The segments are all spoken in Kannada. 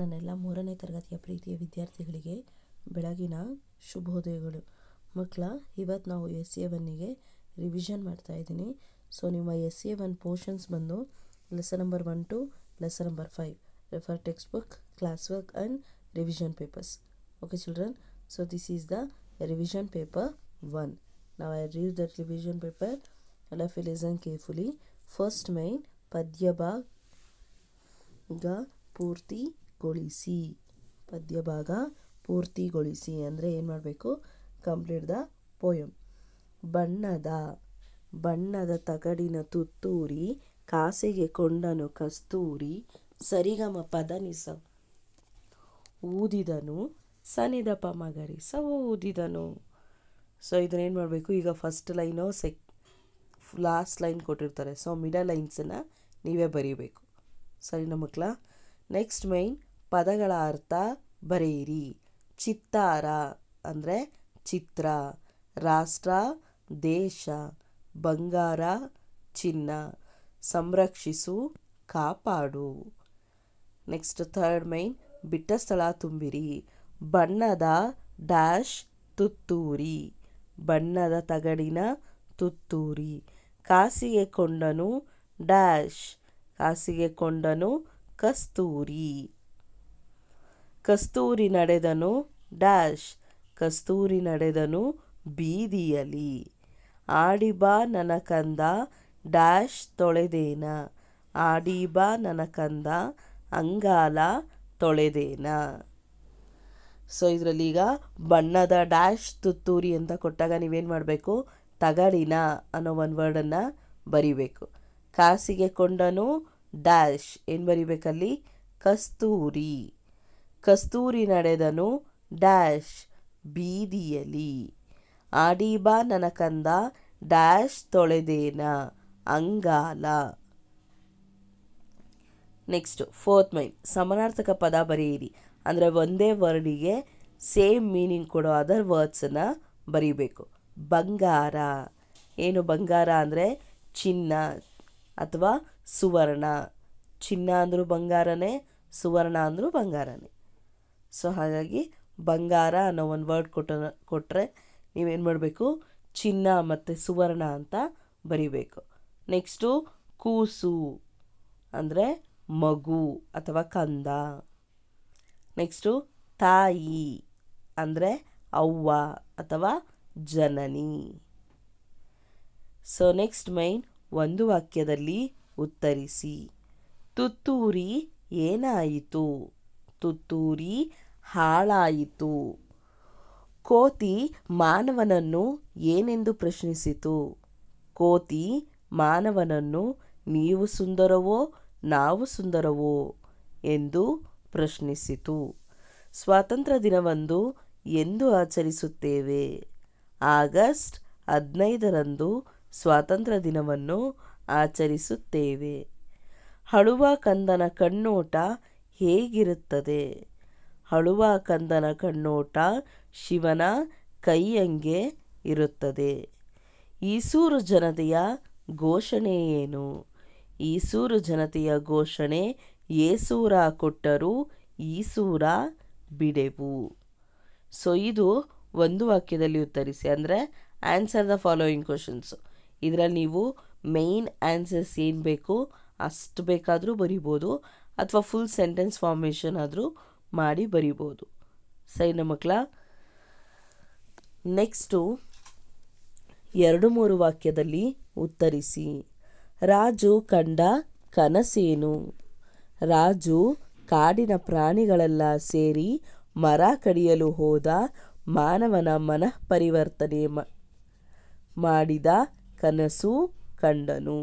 ನನ್ನೆಲ್ಲ ಮೂರನೇ ತರಗತಿಯ ಪ್ರೀತಿಯ ವಿದ್ಯಾರ್ಥಿಗಳಿಗೆ ಬೆಳಗಿನ ಶುಭೋದಯಗಳು ಮಕ್ಕಳ ಇವತ್ತು ನಾವು ಎಸ್ ಎ ಒನ್ನಿಗೆ ರಿವಿಷನ್ ಮಾಡ್ತಾಯಿದ್ದೀನಿ ಸೊ ನಿಮ್ಮ ಎಸ್ ಎ ಒನ್ ಪೋರ್ಷನ್ಸ್ ಬಂದು lesson number one to lesson number five refer textbook class work and revision papers okay children so this is the revision paper one ನಾವು I read that revision paper ಎಲ್ಲ ಫಿ ಲಿಸನ್ ಕೇರ್ಫುಲಿ ಫಸ್ಟ್ ಮೈನ್ ಪದ್ಯ ಭಾಗ ಪೂರ್ತಿ ಗೊಳಿಸಿ ಪದ್ಯಭಾಗ ಪೂರ್ತಿಗೊಳಿಸಿ ಅಂದರೆ ಏನು ಮಾಡಬೇಕು ಕಂಪ್ಲೀಟ್ ದ ಪೋಯಮ್ ಬಣ್ಣದ ಬಣ್ಣದ ತಗಡಿನ ತುತ್ತೂರಿ ಕಾಸಿಗೆ ಕೊಂಡನು ಕಸ್ತೂರಿ ಸರಿಗಮ ಪದನಿಸ ಊದಿದನು ಸನಿದಪ ಮಗರಿಸ ಊದಿದನು ಸೊ ಇದನ್ನೇನು ಮಾಡಬೇಕು ಈಗ ಫಸ್ಟ್ ಲೈನು ಸೆಕ್ ಲಾಸ್ಟ್ ಲೈನ್ ಕೊಟ್ಟಿರ್ತಾರೆ ಸೊ ಮಿಡಲ್ ಲೈನ್ಸನ್ನು ನೀವೇ ಬರೀಬೇಕು ಸರಿ ಮಕ್ಕಳ ನೆಕ್ಸ್ಟ್ ಮೈನ್ ಪದಗಳ ಅರ್ಥ ಬರೆಯಿರಿ ಚಿತ್ತಾರ ಅಂದರೆ ಚಿತ್ರ ರಾಷ್ಟ್ರ ದೇಶ ಬಂಗಾರ ಚಿನ್ನ ಸಂರಕ್ಷಿಸು ಕಾಪಾಡು ನೆಕ್ಸ್ಟ್ ಥರ್ಡ್ ಮೈನ್ ಬಿಟ್ಟ ಸ್ಥಳ ತುಂಬಿರಿ ಬಣ್ಣದ ಡ್ಯಾಶ್ ತುತ್ತೂರಿ ಬಣ್ಣದ ತಗಡಿನ ತುತ್ತೂರಿ ಕಾಸಿಗೆ ಕೊಂಡನು ಡ್ಯಾಶ್ ಕಾಸಿಗೆ ಕೊಂಡನು ಕಸ್ತೂರಿ ಕಸ್ತೂರಿ ನಡೆದನು ಡ್ಯಾಶ್ ಕಸ್ತೂರಿ ನಡೆದನು ಬೀದಿಯಲಿ ಆಡಿಬಾ ನನ ಕಂದ ಡ್ಯಾಶ್ ತೊಳೆದೇನ ಆಡಿಬಾ ನನ ಕಂದ ಅಂಗಾಲ ತೊಳೆದೇನ ಸೊ ಇದರಲ್ಲಿ ಈಗ ಬಣ್ಣದ ಡ್ಯಾಶ್ ತುತ್ತೂರಿ ಅಂತ ಕೊಟ್ಟಾಗ ನೀವೇನು ಮಾಡಬೇಕು ತಗಡಿನ ಅನ್ನೋ ಒಂದು ವರ್ಡನ್ನು ಬರಿಬೇಕು ಕಾಸಿಗೆ ಕೊಂಡನು ಡ್ಯಾಶ್ ಏನು ಬರಿಬೇಕಲ್ಲಿ ಕಸ್ತೂರಿ ಕಸ್ತೂರಿ ನಡೆದನು ಡ್ಯಾಶ್ ಬೀದಿಯಲಿ ಆಡಿಬಾ ನನಕಂದ ಡ್ಯಾಶ್ ತೊಳೆದೇನ ಅಂಗಾಲ ನೆಕ್ಸ್ಟ್ ಫೋರ್ತ್ ಮೈನ್ ಸಮಾನಾರ್ಥಕ ಪದ ಬರೆಯಿರಿ ಅಂದರೆ ಒಂದೇ ವರ್ಡಿಗೆ ಸೇಮ್ ಮೀನಿಂಗ್ ಕೊಡೋ ಅದರ್ ವರ್ಡ್ಸನ್ನು ಬರೀಬೇಕು ಬಂಗಾರ ಏನು ಬಂಗಾರ ಅಂದರೆ ಚಿನ್ನ ಅಥವಾ ಸುವರ್ಣ ಚಿನ್ನ ಅಂದರೂ ಬಂಗಾರನೇ ಸುವರ್ಣ ಅಂದರೂ ಬಂಗಾರನೇ ಸೊ ಹಾಗಾಗಿ ಬಂಗಾರ ಅನ್ನೋ ಒಂದು ವರ್ಡ್ ಕೊಟ್ಟ ಕೊಟ್ಟರೆ ನೀವೇನು ಮಾಡಬೇಕು ಚಿನ್ನ ಮತ್ತು ಸುವರ್ಣ ಅಂತ ಬರಿಬೇಕು ನೆಕ್ಸ್ಟು ಕೂಸು ಅಂದರೆ ಮಗು ಅಥವಾ ಕಂದ ನೆಕ್ಸ್ಟು ತಾಯಿ ಅಂದರೆ ಅವ್ವ ಅಥವಾ ಜನನಿ ಸೊ ನೆಕ್ಸ್ಟ್ ಮೈನ್ ಒಂದು ವಾಕ್ಯದಲ್ಲಿ ಉತ್ತರಿಸಿ ತುತ್ತೂರಿ ಏನಾಯಿತು ತುತ್ತೂರಿ ಹಾಳಾಯಿತು ಕೋತಿ ಮಾನವನನ್ನು ಏನೆಂದು ಪ್ರಶ್ನಿಸಿತು ಕೋತಿ ಮಾನವನನ್ನು ನೀವು ಸುಂದರವೋ ನಾವು ಸುಂದರವೋ ಎಂದು ಪ್ರಶ್ನಿಸಿತು ಸ್ವಾತಂತ್ರ್ಯ ದಿನವಂದು ಎಂದು ಆಚರಿಸುತ್ತೇವೆ ಆಗಸ್ಟ್ ಹದಿನೈದರಂದು ಸ್ವಾತಂತ್ರ್ಯ ದಿನವನ್ನು ಆಚರಿಸುತ್ತೇವೆ ಹಳುವ ಕಂದನ ಕಣ್ಣೋಟ ಹೇಗಿರುತ್ತದೆ ಹಳುವ ಕಂದನ ಕಣ್ಣೋಟ ಶಿವನ ಕೈಯಂಗೆ ಇರುತ್ತದೆ ಈಸೂರು ಜನತೆಯ ಘೋಷಣೆ ಏನು ಈಸೂರು ಜನತೆಯ ಘೋಷಣೆ ಏಸೂರ ಕೊಟ್ಟರು ಈಸೂರ ಬಿಡೆವು ಸೊ ಇದು ಒಂದು ವಾಕ್ಯದಲ್ಲಿ ಉತ್ತರಿಸಿ ಅಂದರೆ ಆನ್ಸರ್ ದ ಫಾಲೋಯಿಂಗ್ ಕ್ವಶನ್ಸು ಇದರಲ್ಲಿ ನೀವು ಮೇಯ್ನ್ ಆನ್ಸರ್ಸ್ ಏನು ಬೇಕು ಅಷ್ಟು ಬೇಕಾದರೂ ಬರಿಬೋದು ಅಥವಾ ಫುಲ್ ಸೆಂಟೆನ್ಸ್ ಫಾರ್ಮೇಷನ್ ಆದರೂ ಮಾಡಿ ಬರಿಬೋದು ಸರಿನಾ ಮಕ್ಕಳ ನೆಕ್ಸ್ಟು ಎರಡು ಮೂರು ವಾಕ್ಯದಲ್ಲಿ ಉತ್ತರಿಸಿ ರಾಜು ಕಂಡ ಕನಸೇನು ರಾಜು ಕಾಡಿನ ಪ್ರಾಣಿಗಳೆಲ್ಲ ಸೇರಿ ಮರ ಕಡಿಯಲು ಹೋದ ಮಾನವನ ಮನಃ ಪರಿವರ್ತನೆ ಮಾಡಿದ ಕನಸು ಕಂಡನು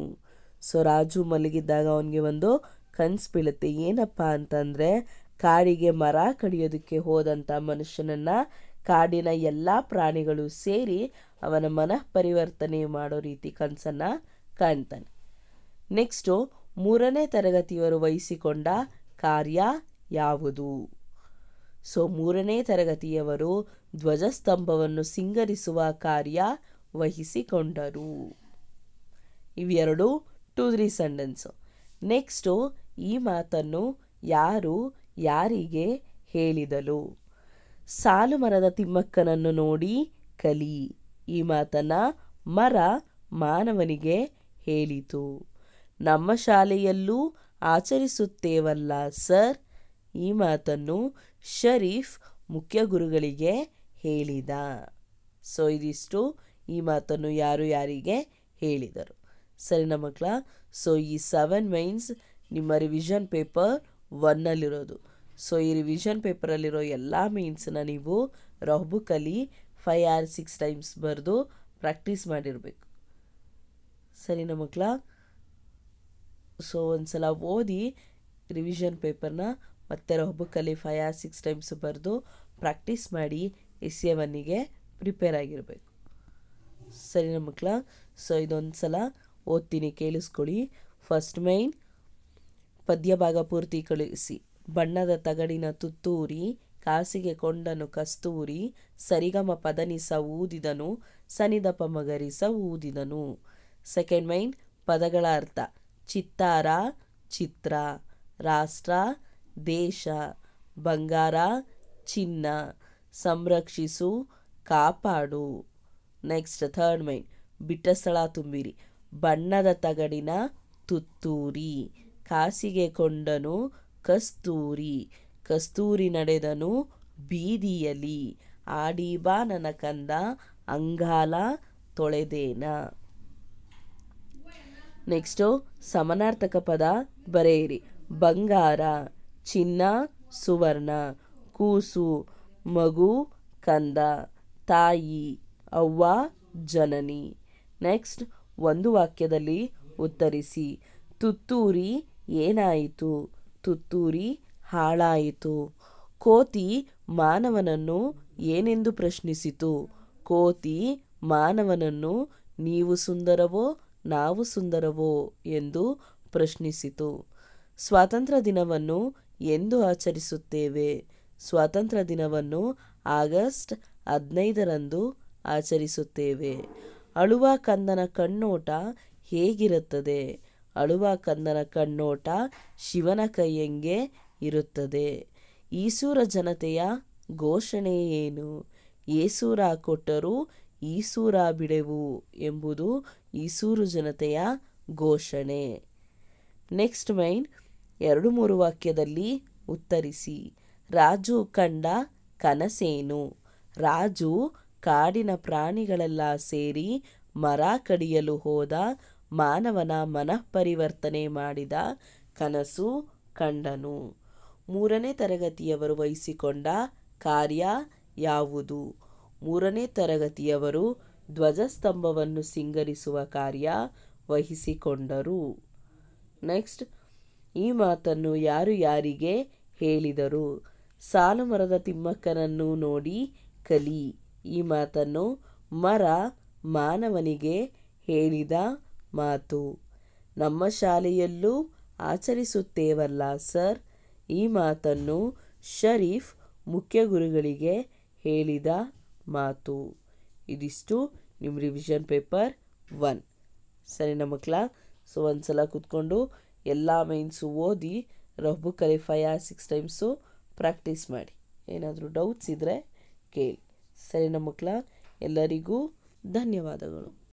ಸೊ ರಾಜು ಮಲಗಿದ್ದಾಗ ಅವನಿಗೆ ಒಂದು ಕನಸು ಬೀಳುತ್ತೆ ಏನಪ್ಪ ಅಂತಂದರೆ ಕಾಡಿಗೆ ಮರ ಕಡಿಯೋದಕ್ಕೆ ಹೋದಂಥ ಮನುಷ್ಯನನ್ನು ಕಾಡಿನ ಎಲ್ಲ ಪ್ರಾಣಿಗಳು ಸೇರಿ ಅವನ ಮನಃ ಪರಿವರ್ತನೆ ಮಾಡೋ ರೀತಿ ಕನಸನ್ನು ಕಾಣ್ತಾನೆ ನೆಕ್ಸ್ಟು ಮೂರನೇ ತರಗತಿಯವರು ವಹಿಸಿಕೊಂಡ ಕಾರ್ಯ ಯಾವುದು ಸೊ ಮೂರನೇ ತರಗತಿಯವರು ಧ್ವಜಸ್ತಂಭವನ್ನು ಸಿಂಗರಿಸುವ ಕಾರ್ಯ ವಹಿಸಿಕೊಂಡರು ಇವೆರಡು ಟು ತ್ರೀ ಸೆಂಟೆನ್ಸು ನೆಕ್ಸ್ಟು ಈ ಮಾತನ್ನು ಯಾರು ಯಾರಿಗೆ ಹೇಳಿದಳು ಸಾಲು ಮರದ ತಿಮ್ಮಕ್ಕನನ್ನು ನೋಡಿ ಕಲಿ ಈ ಮಾತನ್ನ ಮರ ಮಾನವನಿಗೆ ಹೇಳಿತು ನಮ್ಮ ಶಾಲೆಯಲ್ಲೂ ಆಚರಿಸುತ್ತೇವಲ್ಲ ಸರ್ ಈ ಮಾತನ್ನು ಶರೀಫ್ ಮುಖ್ಯ ಗುರುಗಳಿಗೆ ಹೇಳಿದ ಸೊ ಇದಿಷ್ಟು ಈ ಮಾತನ್ನು ಯಾರು ಯಾರಿಗೆ ಹೇಳಿದರು ಸರಿ ಮಕ್ಕಳ ಸೊ ಈ ಸೆವೆನ್ ಮೈನ್ಸ್ ನಿಮ್ಮ ರಿವಿಷನ್ ಪೇಪರ್ ಒನ್ನಲ್ಲಿರೋದು ಸೊ ಈ ರಿವಿಷನ್ ಪೇಪರಲ್ಲಿರೋ ಎಲ್ಲ ಮೀನ್ಸ್ನ ನೀವು rough five or six times ಬರೆದು ಪ್ರಾಕ್ಟೀಸ್ ಮಾಡಿರಬೇಕು ಸರಿನಾ ಮಕ್ಕಳ ಸೊ ಒಂದು ಸಲ ಓದಿ ರಿವಿಷನ್ ಪೇಪರ್ನ ಮತ್ತೆ rough five or six times ಬರೆದು ಪ್ರಾಕ್ಟೀಸ್ ಮಾಡಿ ಎಸ್ ಎ ಒನ್ನಿಗೆ ಪ್ರಿಪೇರ್ ಆಗಿರಬೇಕು ಸರಿನಾ ಮಕ್ಕಳ ಸೊ ಇದೊಂದು ಸಲ ಓದ್ತೀನಿ ಕೇಳಿಸ್ಕೊಳ್ಳಿ ಫಸ್ಟ್ ಮೈನ್ ಪದ್ಯಭಾಗ ಪೂರ್ತಿ ಕಳಿಸಿ ಬಣ್ಣದ ತಗಡಿನ ತುತ್ತೂರಿ ಕಾಸಿಗೆ ಕೊಂಡನು ಕಸ್ತೂರಿ ಸರಿಗಮ ಪದನಿಸ ಊದಿದನು ಸನಿದಪ ಮಗರಿಸ ಊದಿದನು ಸೆಕೆಂಡ್ ಮೈನ್ ಪದಗಳ ಅರ್ಥ ಚಿತ್ತಾರ ಚಿತ್ರ ರಾಷ್ಟ್ರ ದೇಶ ಬಂಗಾರ ಚಿನ್ನ ಸಂರಕ್ಷಿಸು ಕಾಪಾಡು ನೆಕ್ಸ್ಟ್ ಥರ್ಡ್ ಮೈನ್ ಬಿಟ್ಟ ಸ್ಥಳ ತುಂಬಿರಿ ಬಣ್ಣದ ತಗಡಿನ ತುತ್ತೂರಿ ಕಾಸಿಗೆ ಕೊಂಡನು ಕಸ್ತೂರಿ ಕಸ್ತೂರಿ ನಡೆದನು ಬೀದಿಯಲಿ ಆಡಿಬಾನನ ನನ ಕಂದ ಅಂಗಾಲ ತೊಳೆದೇನ ನೆಕ್ಸ್ಟು ಸಮನಾರ್ಥಕ ಪದ ಬರೆಯಿರಿ ಬಂಗಾರ ಚಿನ್ನ ಸುವರ್ಣ ಕೂಸು ಮಗು ಕಂದ ತಾಯಿ ಅವ್ವ ಜನನಿ ನೆಕ್ಸ್ಟ್ ಒಂದು ವಾಕ್ಯದಲ್ಲಿ ಉತ್ತರಿಸಿ ತುತ್ತೂರಿ ಏನಾಯಿತು ತುತ್ತೂರಿ ಹಾಳಾಯಿತು ಕೋತಿ ಮಾನವನನ್ನು ಏನೆಂದು ಪ್ರಶ್ನಿಸಿತು ಕೋತಿ ಮಾನವನನ್ನು ನೀವು ಸುಂದರವೋ ನಾವು ಸುಂದರವೋ ಎಂದು ಪ್ರಶ್ನಿಸಿತು ಸ್ವಾತಂತ್ರ್ಯ ದಿನವನ್ನು ಎಂದು ಆಚರಿಸುತ್ತೇವೆ ಸ್ವಾತಂತ್ರ್ಯ ದಿನವನ್ನು ಆಗಸ್ಟ್ ಹದಿನೈದರಂದು ಆಚರಿಸುತ್ತೇವೆ ಅಳುವ ಕಂದನ ಕಣ್ಣೋಟ ಹೇಗಿರುತ್ತದೆ ಅಳುವ ಕಂದನ ಕಣ್ಣೋಟ ಶಿವನ ಕೈಯಂಗೆ ಇರುತ್ತದೆ ಈಸೂರ ಜನತೆಯ ಘೋಷಣೆ ಏನು ಏಸೂರ ಕೊಟ್ಟರೂ ಈಸೂರ ಬಿಡೆವು ಎಂಬುದು ಈಸೂರು ಜನತೆಯ ಘೋಷಣೆ ನೆಕ್ಸ್ಟ್ ಮೈನ್ ಎರಡು ಮೂರು ವಾಕ್ಯದಲ್ಲಿ ಉತ್ತರಿಸಿ ರಾಜು ಕಂಡ ಕನಸೇನು ರಾಜು ಕಾಡಿನ ಪ್ರಾಣಿಗಳೆಲ್ಲ ಸೇರಿ ಮರ ಕಡಿಯಲು ಹೋದ ಮಾನವನ ಮನಃಪರಿವರ್ತನೆ ಮಾಡಿದ ಕನಸು ಕಂಡನು ಮೂರನೇ ತರಗತಿಯವರು ವಹಿಸಿಕೊಂಡ ಕಾರ್ಯ ಯಾವುದು ಮೂರನೇ ತರಗತಿಯವರು ಧ್ವಜಸ್ತಂಭವನ್ನು ಸಿಂಗರಿಸುವ ಕಾರ್ಯ ವಹಿಸಿಕೊಂಡರು ನೆಕ್ಸ್ಟ್ ಈ ಮಾತನ್ನು ಯಾರು ಯಾರಿಗೆ ಹೇಳಿದರು ಸಾಲು ಮರದ ತಿಮ್ಮಕ್ಕನನ್ನು ನೋಡಿ ಕಲಿ ಈ ಮಾತನ್ನು ಮರ ಮಾನವನಿಗೆ ಹೇಳಿದ ಮಾತು ನಮ್ಮ ಶಾಲೆಯಲ್ಲೂ ಆಚರಿಸುತ್ತೇವಲ್ಲ ಸರ್ ಈ ಮಾತನ್ನು ಷರೀಫ್ ಮುಖ್ಯ ಗುರುಗಳಿಗೆ ಹೇಳಿದ ಮಾತು ಇದಿಷ್ಟು ನಿಮ್ಮ ರಿವಿಷನ್ ಪೇಪರ್ ಒನ್ ಸರಿನಾ ಮಕ್ಕಳ ಸೊ ಒಂದು ಸಲ ಕೂತ್ಕೊಂಡು ಎಲ್ಲ ಮೈನ್ಸು ಓದಿ rough or six times practice ಮಾಡಿ ಏನಾದರೂ ಡೌಟ್ಸ್ ಇದ್ದರೆ ಕೇಳಿ ಸರಿನಾ ಮಕ್ಕಳ ಎಲ್ಲರಿಗೂ ಧನ್ಯವಾದಗಳು